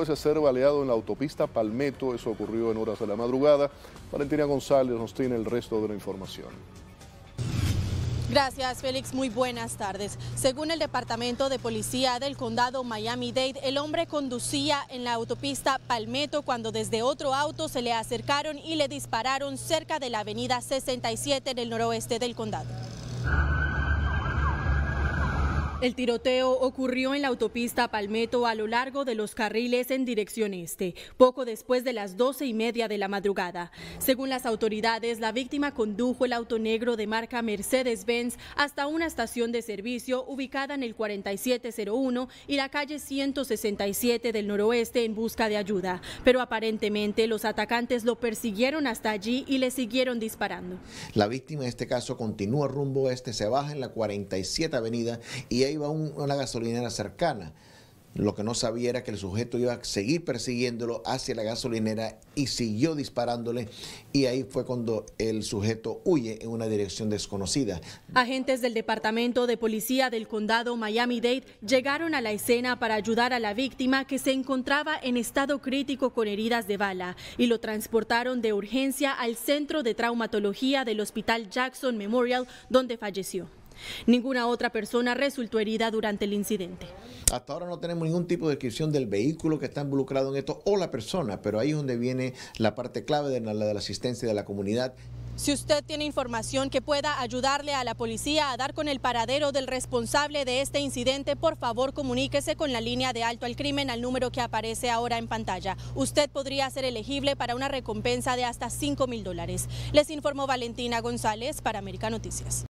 después ser baleado en la autopista Palmetto. Eso ocurrió en horas de la madrugada. Valentina González nos tiene el resto de la información. Gracias, Félix. Muy buenas tardes. Según el Departamento de Policía del Condado Miami-Dade, el hombre conducía en la autopista Palmetto cuando desde otro auto se le acercaron y le dispararon cerca de la avenida 67 en el noroeste del condado. El tiroteo ocurrió en la autopista Palmetto a lo largo de los carriles en dirección este, poco después de las doce y media de la madrugada. Según las autoridades, la víctima condujo el auto negro de marca Mercedes-Benz hasta una estación de servicio ubicada en el 4701 y la calle 167 del noroeste en busca de ayuda. Pero aparentemente los atacantes lo persiguieron hasta allí y le siguieron disparando. La víctima en este caso continúa rumbo este, se baja en la 47 Avenida y hay iba a, una gasolinera cercana. Lo que no sabía era que el sujeto iba a seguir persiguiéndolo hacia la gasolinera y siguió disparándole y ahí fue cuando el sujeto huye en una dirección desconocida. Agentes del Departamento de Policía del Condado Miami-Dade llegaron a la escena para ayudar a la víctima que se encontraba en estado crítico con heridas de bala y lo transportaron de urgencia al Centro de Traumatología del Hospital Jackson Memorial donde falleció. Ninguna otra persona resultó herida durante el incidente. Hasta ahora no tenemos ningún tipo de descripción del vehículo que está involucrado en esto o la persona, pero ahí es donde viene la parte clave de la, asistencia de la comunidad. Si usted tiene información que pueda ayudarle a la policía a dar con el paradero del responsable de este incidente, por favor comuníquese con la línea de alto al crimen al número que aparece ahora en pantalla. Usted podría ser elegible para una recompensa de hasta 5 mil dólares. Les informó Valentina González para América Noticias.